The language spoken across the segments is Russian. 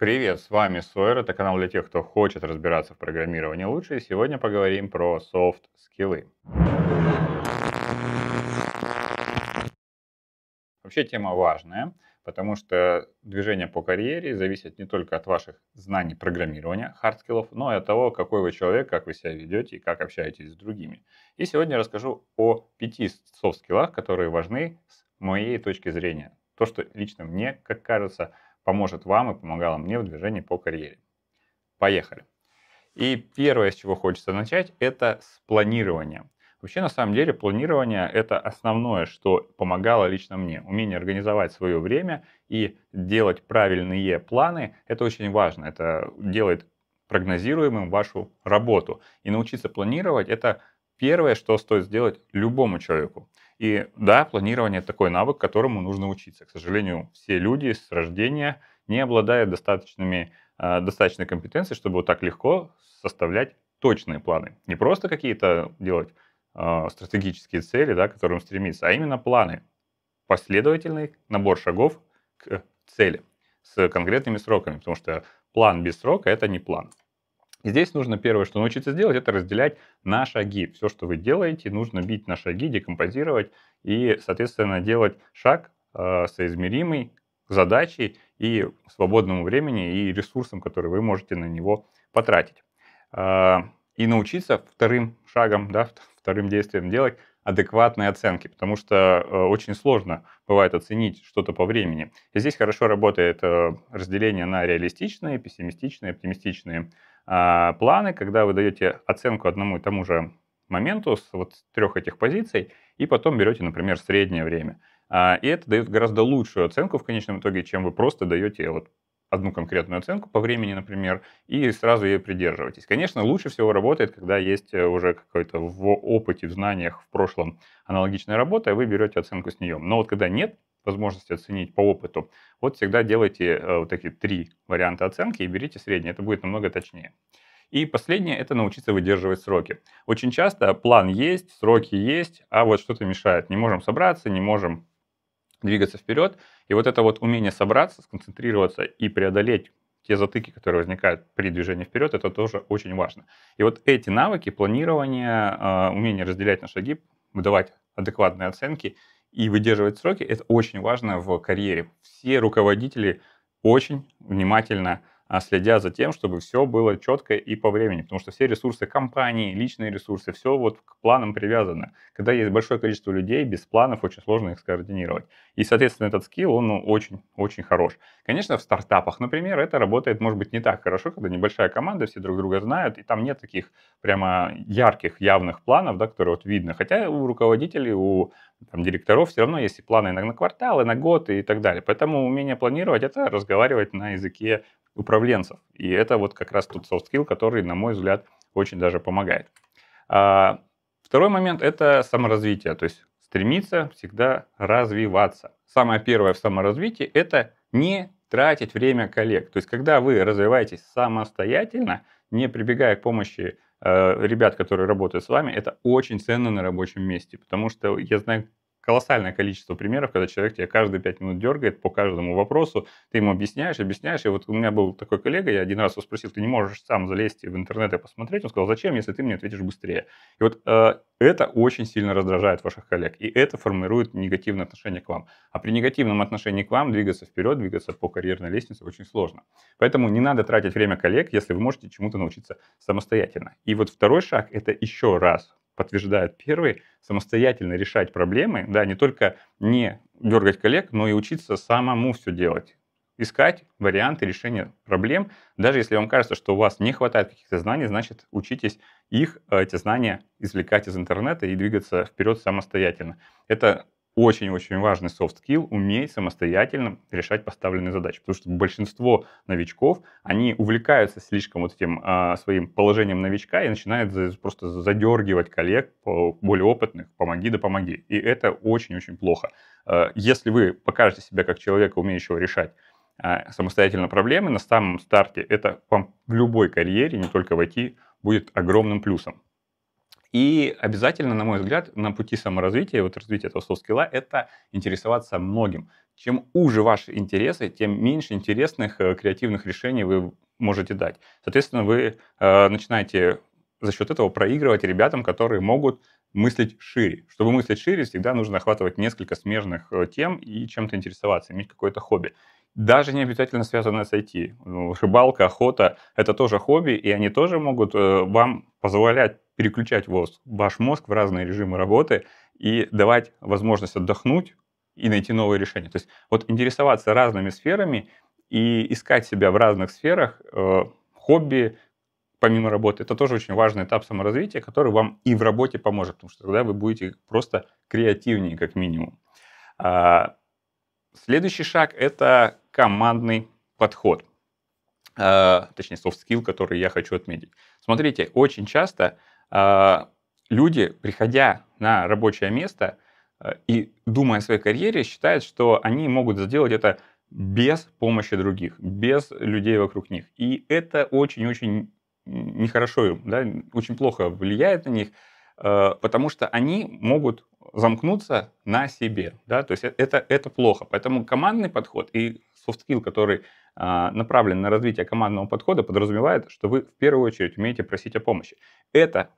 Привет, с вами Сойер, это канал для тех, кто хочет разбираться в программировании лучше, и сегодня поговорим про софт-скиллы. Вообще тема важная, потому что движение по карьере зависит не только от ваших знаний программирования, хардскиллов, но и от того, какой вы человек, как вы себя ведете и как общаетесь с другими. И сегодня я расскажу о пяти софт-скиллах, которые важны с моей точки зрения. То, что лично мне, как кажется, поможет вам и помогало мне в движении по карьере. Поехали. И первое, с чего хочется начать, это с планирования. Вообще, на самом деле, планирование – это основное, что помогало лично мне. Умение организовать свое время и делать правильные планы – это очень важно. Это делает прогнозируемым вашу работу. И научиться планировать – это первое, что стоит сделать любому человеку. И да, планирование – такой навык, которому нужно учиться. К сожалению, все люди с рождения не обладают достаточными, э, достаточной компетенцией, чтобы вот так легко составлять точные планы. Не просто какие-то делать э, стратегические цели, да, к которым стремиться, а именно планы. Последовательный набор шагов к цели с конкретными сроками, потому что план без срока – это не план. Здесь нужно первое, что научиться делать, это разделять на шаги. Все, что вы делаете, нужно бить на шаги, декомпозировать и, соответственно, делать шаг э, соизмеримый задачей и свободному времени и ресурсам, которые вы можете на него потратить. Э, и научиться вторым шагом, да, вторым действием делать адекватные оценки, потому что э, очень сложно бывает оценить что-то по времени. И здесь хорошо работает э, разделение на реалистичные, пессимистичные, оптимистичные а, планы, когда вы даете оценку одному и тому же моменту с вот трех этих позиций, и потом берете, например, среднее время. А, и это дает гораздо лучшую оценку в конечном итоге, чем вы просто даете вот одну конкретную оценку по времени, например, и сразу ей придерживайтесь. Конечно, лучше всего работает, когда есть э, уже какой-то в опыте, в знаниях, в прошлом аналогичная работа, и вы берете оценку с нее. Но вот когда нет возможности оценить по опыту, вот всегда делайте э, вот такие три варианта оценки и берите средний, это будет намного точнее. И последнее – это научиться выдерживать сроки. Очень часто план есть, сроки есть, а вот что-то мешает. Не можем собраться, не можем двигаться вперед. И вот это вот умение собраться, сконцентрироваться и преодолеть те затыки, которые возникают при движении вперед, это тоже очень важно. И вот эти навыки, планирование, а, умение разделять на шаги, выдавать адекватные оценки и выдерживать сроки, это очень важно в карьере. Все руководители очень внимательно а следя за тем, чтобы все было четко и по времени, потому что все ресурсы компании, личные ресурсы, все вот к планам привязано. Когда есть большое количество людей, без планов очень сложно их скоординировать. И, соответственно, этот скилл, он очень-очень ну, хорош. Конечно, в стартапах, например, это работает, может быть, не так хорошо, когда небольшая команда, все друг друга знают, и там нет таких прямо ярких, явных планов, да, которые вот видно. Хотя у руководителей, у там, директоров все равно есть и планы на, на квартал, и на год, и так далее. Поэтому умение планировать — это разговаривать на языке управленцев. И это вот как раз тот soft skill, который, на мой взгляд, очень даже помогает. А, второй момент – это саморазвитие, то есть стремиться всегда развиваться. Самое первое в саморазвитии – это не тратить время коллег. То есть, когда вы развиваетесь самостоятельно, не прибегая к помощи э, ребят, которые работают с вами, это очень ценно на рабочем месте. Потому что я знаю колоссальное количество примеров, когда человек тебя каждые пять минут дергает по каждому вопросу, ты ему объясняешь, объясняешь. И вот у меня был такой коллега, я один раз его спросил, ты не можешь сам залезть в интернет и посмотреть? Он сказал, зачем, если ты мне ответишь быстрее? И вот э, это очень сильно раздражает ваших коллег, и это формирует негативное отношение к вам. А при негативном отношении к вам двигаться вперед, двигаться по карьерной лестнице очень сложно. Поэтому не надо тратить время коллег, если вы можете чему-то научиться самостоятельно. И вот второй шаг – это еще раз подтверждает первый, самостоятельно решать проблемы, да, не только не дергать коллег, но и учиться самому все делать искать варианты решения проблем. Даже если вам кажется, что у вас не хватает каких-то знаний, значит, учитесь их, э, эти знания извлекать из интернета и двигаться вперед самостоятельно. Это очень-очень важный soft skill – уметь самостоятельно решать поставленные задачи. Потому что большинство новичков, они увлекаются слишком вот этим а, своим положением новичка и начинают за, просто задергивать коллег более опытных «помоги да помоги». И это очень-очень плохо. А, если вы покажете себя как человека, умеющего решать а, самостоятельно проблемы на самом старте, это вам в любой карьере, не только в IT, будет огромным плюсом. И обязательно, на мой взгляд, на пути саморазвития, вот развития этого софт-скилла, это интересоваться многим. Чем уже ваши интересы, тем меньше интересных э, креативных решений вы можете дать. Соответственно, вы э, начинаете за счет этого проигрывать ребятам, которые могут мыслить шире. Чтобы мыслить шире, всегда нужно охватывать несколько смежных э, тем и чем-то интересоваться, иметь какое-то хобби даже не обязательно связанное с IT. Ну, рыбалка, охота – это тоже хобби, и они тоже могут э, вам позволять переключать воз, ваш мозг в разные режимы работы и давать возможность отдохнуть и найти новые решения. То есть вот интересоваться разными сферами и искать себя в разных сферах, э, хобби, помимо работы, это тоже очень важный этап саморазвития, который вам и в работе поможет, потому что тогда вы будете просто креативнее, как минимум. А, Следующий шаг – это командный подход. Э, точнее, soft skill, который я хочу отметить. Смотрите, очень часто э, люди, приходя на рабочее место э, и думая о своей карьере, считают, что они могут сделать это без помощи других, без людей вокруг них. И это очень-очень нехорошо, да, очень плохо влияет на них, Э, потому что они могут замкнуться на себе, да, то есть это, это плохо. Поэтому командный подход и soft skill, который а, направлен на развитие командного подхода, подразумевает, что вы в первую очередь умеете просить о помощи. Это,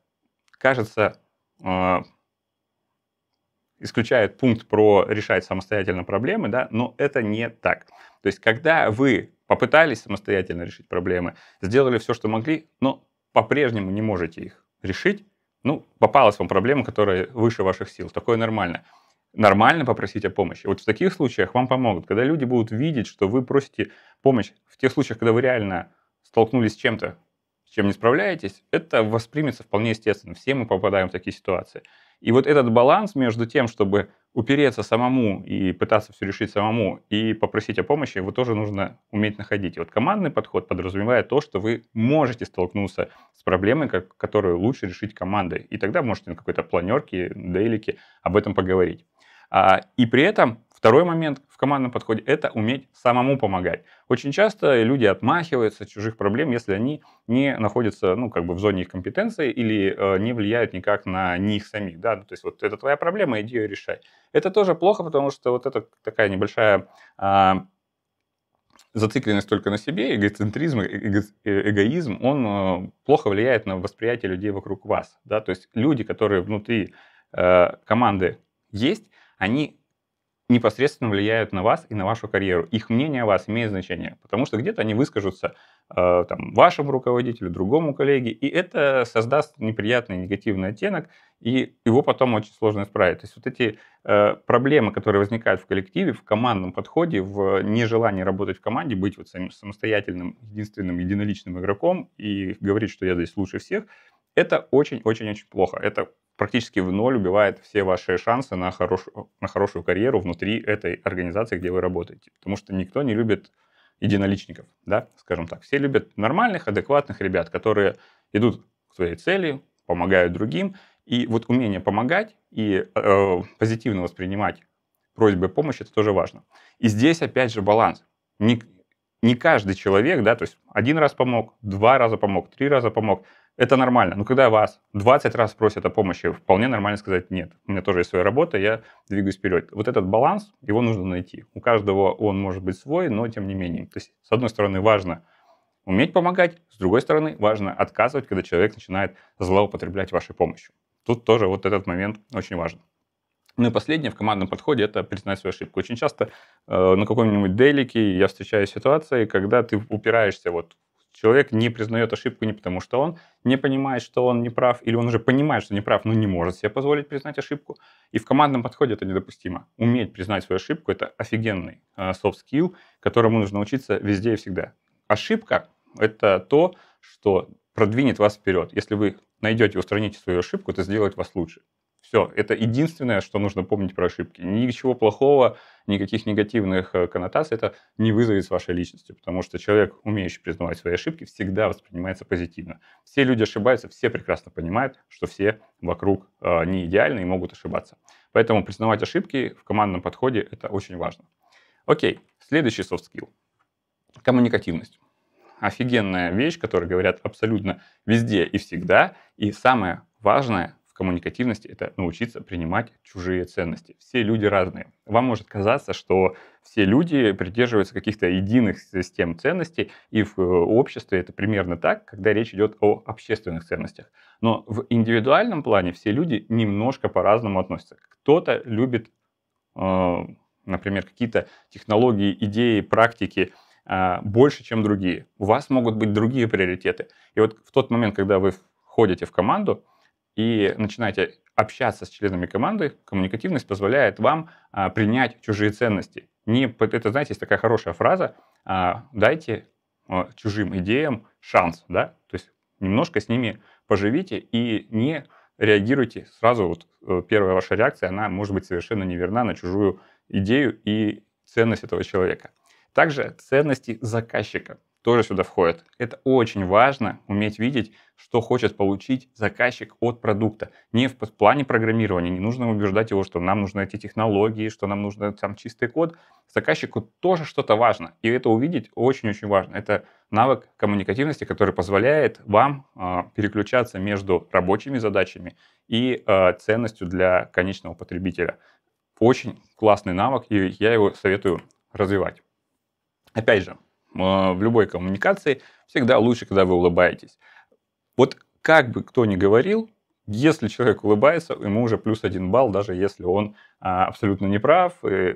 кажется, э, исключает пункт про решать самостоятельно проблемы, да, но это не так. То есть, когда вы попытались самостоятельно решить проблемы, сделали все, что могли, но по-прежнему не можете их решить, ну, попалась вам проблема, которая выше ваших сил. Такое нормально. Нормально попросить о помощи. Вот в таких случаях вам помогут. Когда люди будут видеть, что вы просите помощь, в тех случаях, когда вы реально столкнулись с чем-то, с чем не справляетесь, это воспримется вполне естественно. Все мы попадаем в такие ситуации. И вот этот баланс между тем, чтобы упереться самому и пытаться все решить самому, и попросить о помощи, его тоже нужно уметь находить. И вот командный подход подразумевает то, что вы можете столкнуться с проблемой, как, которую лучше решить командой. И тогда можете на какой-то планерке, дейлике об этом поговорить. А, и при этом Второй момент в командном подходе – это уметь самому помогать. Очень часто люди отмахиваются от чужих проблем, если они не находятся, ну, как бы в зоне их компетенции или э, не влияют никак на них самих, да, ну, то есть вот это твоя проблема, иди ее решай. Это тоже плохо, потому что вот это такая небольшая э, зацикленность только на себе, эгоцентризм, э, эго, э, эгоизм, он э, плохо влияет на восприятие людей вокруг вас, да, то есть люди, которые внутри э, команды есть, они непосредственно влияют на вас и на вашу карьеру. Их мнение о вас имеет значение, потому что где-то они выскажутся э, там, вашему руководителю, другому коллеге, и это создаст неприятный негативный оттенок, и его потом очень сложно исправить. То есть вот эти э, проблемы, которые возникают в коллективе, в командном подходе, в нежелании работать в команде, быть вот самим самостоятельным, единственным, единоличным игроком и говорить, что я здесь лучше всех, это очень-очень-очень плохо. Это практически в ноль убивает все ваши шансы на, хорошую на хорошую карьеру внутри этой организации, где вы работаете. Потому что никто не любит единоличников, да, скажем так. Все любят нормальных, адекватных ребят, которые идут к своей цели, помогают другим. И вот умение помогать и э, позитивно воспринимать просьбы помощи, это тоже важно. И здесь опять же баланс. Не, не каждый человек, да, то есть один раз помог, два раза помог, три раза помог – это нормально. Но когда вас 20 раз просят о помощи, вполне нормально сказать «нет». У меня тоже есть своя работа, я двигаюсь вперед. Вот этот баланс, его нужно найти. У каждого он может быть свой, но тем не менее. То есть, с одной стороны, важно уметь помогать, с другой стороны, важно отказывать, когда человек начинает злоупотреблять вашей помощью. Тут тоже вот этот момент очень важен. Ну и последнее в командном подходе – это признать свою ошибку. Очень часто э, на каком-нибудь делике я встречаю ситуации, когда ты упираешься вот человек не признает ошибку не потому, что он не понимает, что он не прав, или он уже понимает, что не прав, но не может себе позволить признать ошибку. И в командном подходе это недопустимо. Уметь признать свою ошибку – это офигенный э, soft skill, которому нужно учиться везде и всегда. Ошибка – это то, что продвинет вас вперед. Если вы найдете, устраните свою ошибку, это сделает вас лучше. Все, это единственное, что нужно помнить про ошибки. Ничего плохого, никаких негативных э, коннотаций это не вызовет с вашей личностью, потому что человек, умеющий признавать свои ошибки, всегда воспринимается позитивно. Все люди ошибаются, все прекрасно понимают, что все вокруг э, не идеальны и могут ошибаться. Поэтому признавать ошибки в командном подходе это очень важно. Окей, следующий soft skill. Коммуникативность офигенная вещь, которую говорят абсолютно везде и всегда. И самое важное, коммуникативности это научиться принимать чужие ценности. Все люди разные. Вам может казаться, что все люди придерживаются каких-то единых систем ценностей, и в э, обществе это примерно так, когда речь идет о общественных ценностях. Но в индивидуальном плане все люди немножко по-разному относятся. Кто-то любит, э, например, какие-то технологии, идеи, практики, э, больше, чем другие. У вас могут быть другие приоритеты. И вот в тот момент, когда вы входите в команду, и начинаете общаться с членами команды, коммуникативность позволяет вам а, принять чужие ценности. Не, это, знаете, есть такая хорошая фраза, а, дайте а, чужим идеям шанс, да, то есть немножко с ними поживите и не реагируйте сразу, вот э, первая ваша реакция, она может быть совершенно неверна на чужую идею и ценность этого человека. Также ценности заказчика тоже сюда входит. Это очень важно, уметь видеть, что хочет получить заказчик от продукта. Не в плане программирования, не нужно убеждать его, что нам нужны эти технологии, что нам нужен там чистый код. Заказчику тоже что-то важно, и это увидеть очень-очень важно. Это навык коммуникативности, который позволяет вам э, переключаться между рабочими задачами и э, ценностью для конечного потребителя. Очень классный навык, и я его советую развивать. Опять же, Э, в любой коммуникации всегда лучше, когда вы улыбаетесь. Вот как бы кто ни говорил, если человек улыбается, ему уже плюс один балл, даже если он а, абсолютно не прав и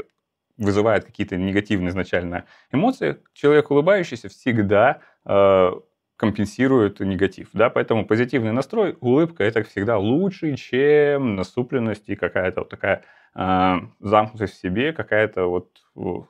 вызывает какие-то негативные изначально эмоции, человек улыбающийся всегда э, компенсирует негатив. Да? Поэтому позитивный настрой, улыбка – это всегда лучше, чем насупленность и какая-то вот такая э, замкнутость в себе, какая-то вот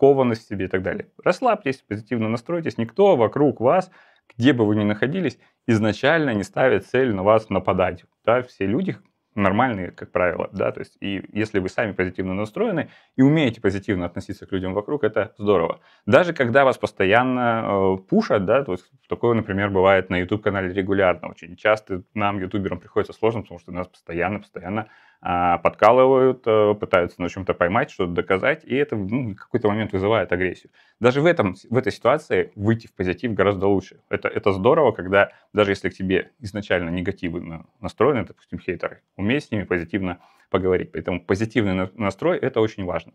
скованность в себе и так далее. Расслабьтесь, позитивно настройтесь. Никто вокруг вас, где бы вы ни находились, изначально не ставит цель на вас нападать. Да? Все люди нормальные, как правило, да, то есть и если вы сами позитивно настроены и умеете позитивно относиться к людям вокруг, это здорово. Даже когда вас постоянно э, пушат, да, то есть такое, например, бывает на YouTube-канале регулярно, очень часто нам, ютуберам, приходится сложно, потому что нас постоянно-постоянно а, подкалывают, э, пытаются на ну, чем-то поймать, что-то доказать, и это ну, в какой-то момент вызывает агрессию. Даже в, этом, в этой ситуации выйти в позитив гораздо лучше. Это, это здорово, когда даже если к тебе изначально негативно настроены, допустим, хейтеры, умей с ними позитивно поговорить. Поэтому позитивный настрой – это очень важно.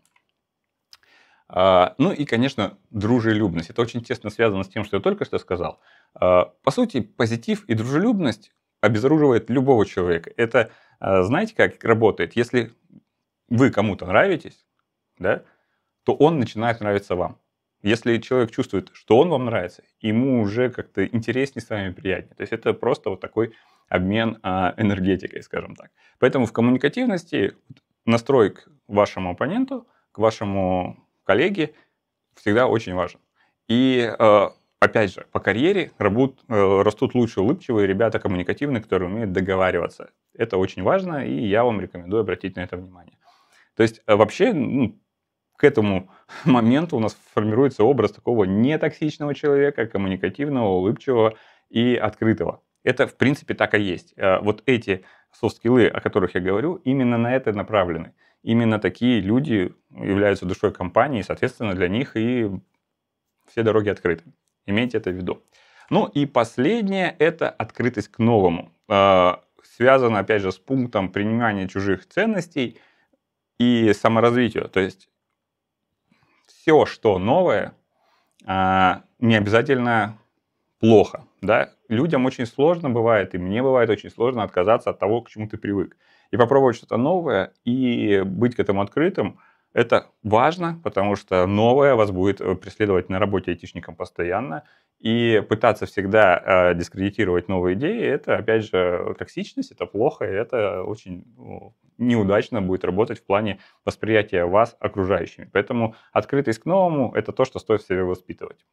А, ну и, конечно, дружелюбность. Это очень тесно связано с тем, что я только что сказал. А, по сути, позитив и дружелюбность обезоруживает любого человека. Это а, знаете, как работает? Если вы кому-то нравитесь, да, то он начинает нравиться вам. Если человек чувствует, что он вам нравится, ему уже как-то интереснее с вами, приятнее. То есть это просто вот такой обмен а, энергетикой, скажем так. Поэтому в коммуникативности настрой к вашему оппоненту, к вашему коллеге всегда очень важен. И а, опять же, по карьере э, растут лучше улыбчивые ребята коммуникативные, которые умеют договариваться. Это очень важно, и я вам рекомендую обратить на это внимание. То есть э, вообще ну, к этому моменту у нас формируется образ такого нетоксичного человека, коммуникативного, улыбчивого и открытого. Это, в принципе, так и есть. Э, вот эти софт-скиллы, о которых я говорю, именно на это направлены. Именно такие люди являются душой компании, соответственно, для них и все дороги открыты. Имейте это в виду. Ну и последнее – это открытость к новому. Э, связано, опять же, с пунктом принимания чужих ценностей и саморазвития, То есть все, что новое, а, не обязательно плохо. Да? Людям очень сложно бывает, и мне бывает очень сложно отказаться от того, к чему ты привык. И попробовать что-то новое, и быть к этому открытым – это важно, потому что новое вас будет э, преследовать на работе айтишникам постоянно, и пытаться всегда э, дискредитировать новые идеи, это, опять же, токсичность, это плохо, и это очень ну, неудачно будет работать в плане восприятия вас окружающими. Поэтому открытость к новому – это то, что стоит в себе воспитывать.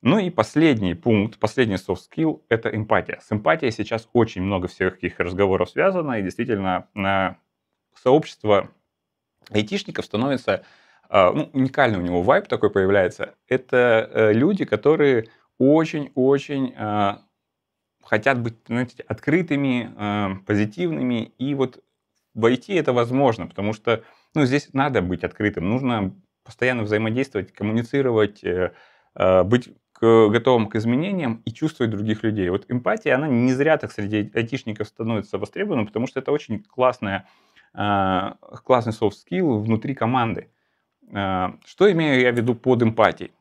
Ну и последний пункт, последний soft skill – это эмпатия. С эмпатией сейчас очень много всяких разговоров связано, и действительно э, сообщество айтишников становится, а, ну, уникальный у него вайб такой появляется. Это э, люди, которые очень-очень а, хотят быть, знаете, открытыми, а, позитивными. И вот в IT это возможно, потому что, ну, здесь надо быть открытым, нужно постоянно взаимодействовать, коммуницировать, э, быть готовым к изменениям и чувствовать других людей. Вот эмпатия, она не зря так среди айтишников становится востребована, потому что это очень классная а, классный soft skill внутри команды. А, что имею я в виду под эмпатией?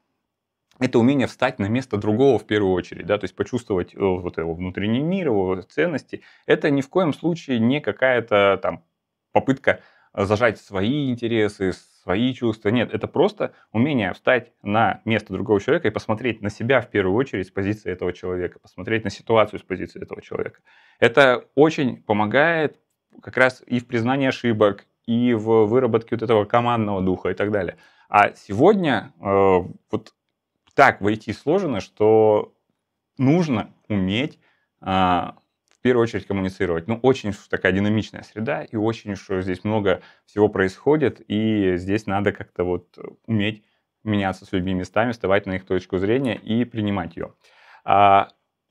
Это умение встать на место другого в первую очередь, да, то есть почувствовать э, вот его внутренний мир, его ценности. Это ни в коем случае не какая-то там попытка зажать свои интересы, свои чувства. Нет, это просто умение встать на место другого человека и посмотреть на себя в первую очередь с позиции этого человека, посмотреть на ситуацию с позиции этого человека. Это очень помогает как раз и в признании ошибок, и в выработке вот этого командного духа и так далее. А сегодня э, вот так войти сложно, что нужно уметь э, в первую очередь коммуницировать. Ну, очень такая динамичная среда, и очень что здесь много всего происходит, и здесь надо как-то вот уметь меняться с людьми местами, вставать на их точку зрения и принимать ее.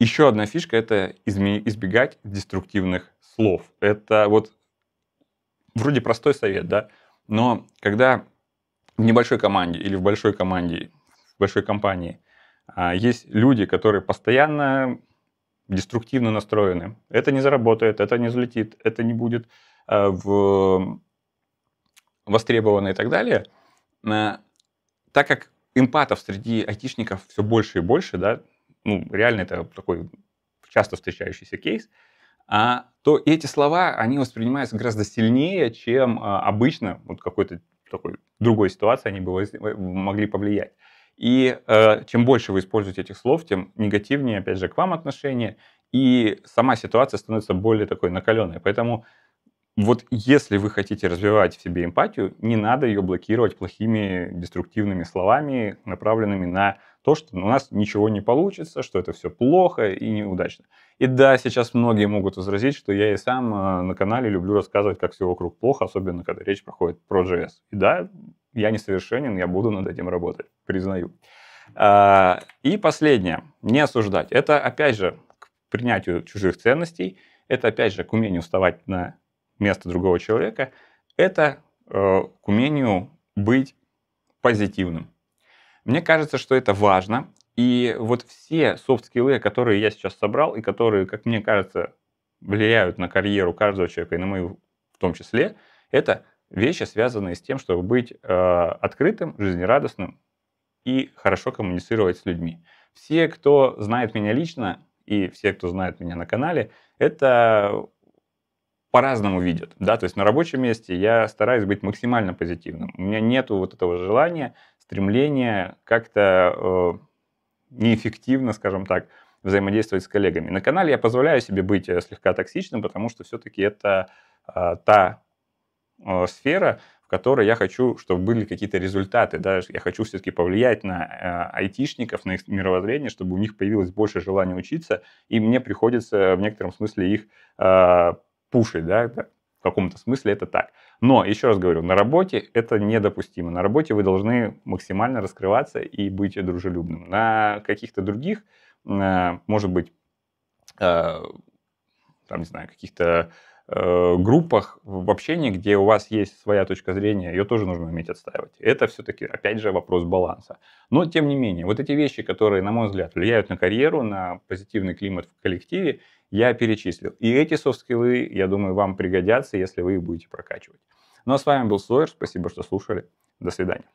Еще одна фишка – это избегать деструктивных слов. Это вот вроде простой совет, да, но когда в небольшой команде или в большой команде, в большой компании а, есть люди, которые постоянно деструктивно настроены. Это не заработает, это не взлетит, это не будет а, в... востребовано и так далее. А, так как эмпатов среди айтишников все больше и больше, да, ну, реально это такой часто встречающийся кейс, а то эти слова, они воспринимаются гораздо сильнее, чем а, обычно, вот какой-то такой другой ситуации они бы э, могли повлиять. И э, чем больше вы используете этих слов, тем негативнее, опять же, к вам отношение, и сама ситуация становится более такой накаленной. Поэтому вот если вы хотите развивать в себе эмпатию, не надо ее блокировать плохими, деструктивными словами, направленными на то, что у нас ничего не получится, что это все плохо и неудачно. И да, сейчас многие могут возразить, что я и сам э, на канале люблю рассказывать, как все вокруг плохо, особенно когда речь проходит про JS. И да, я несовершенен, я буду над этим работать, признаю. А, и последнее, не осуждать. Это, опять же, к принятию чужих ценностей, это, опять же, к умению вставать на место другого человека, это э, к умению быть позитивным. Мне кажется, что это важно. И вот все софт-скиллы, которые я сейчас собрал, и которые, как мне кажется, влияют на карьеру каждого человека, и на мою в том числе, это вещи, связанные с тем, чтобы быть э, открытым, жизнерадостным и хорошо коммуницировать с людьми. Все, кто знает меня лично, и все, кто знает меня на канале, это по-разному видят, да, то есть на рабочем месте я стараюсь быть максимально позитивным. У меня нету вот этого желания стремление как-то э, неэффективно, скажем так, взаимодействовать с коллегами. На канале я позволяю себе быть э, слегка токсичным, потому что все-таки это э, та э, сфера, в которой я хочу, чтобы были какие-то результаты. Да? Я хочу все-таки повлиять на э, айтишников, на их мировоззрение, чтобы у них появилось больше желания учиться, и мне приходится в некотором смысле их э, пушить, да, в каком-то смысле это так. Но, еще раз говорю, на работе это недопустимо. На работе вы должны максимально раскрываться и быть дружелюбным. На каких-то других, э, может быть, э, там, не знаю, каких-то э, группах в общении, где у вас есть своя точка зрения, ее тоже нужно уметь отстаивать. Это все-таки, опять же, вопрос баланса. Но, тем не менее, вот эти вещи, которые, на мой взгляд, влияют на карьеру, на позитивный климат в коллективе, я перечислил. И эти софт-скиллы, я думаю, вам пригодятся, если вы их будете прокачивать. Ну а с вами был Сойер, спасибо, что слушали. До свидания.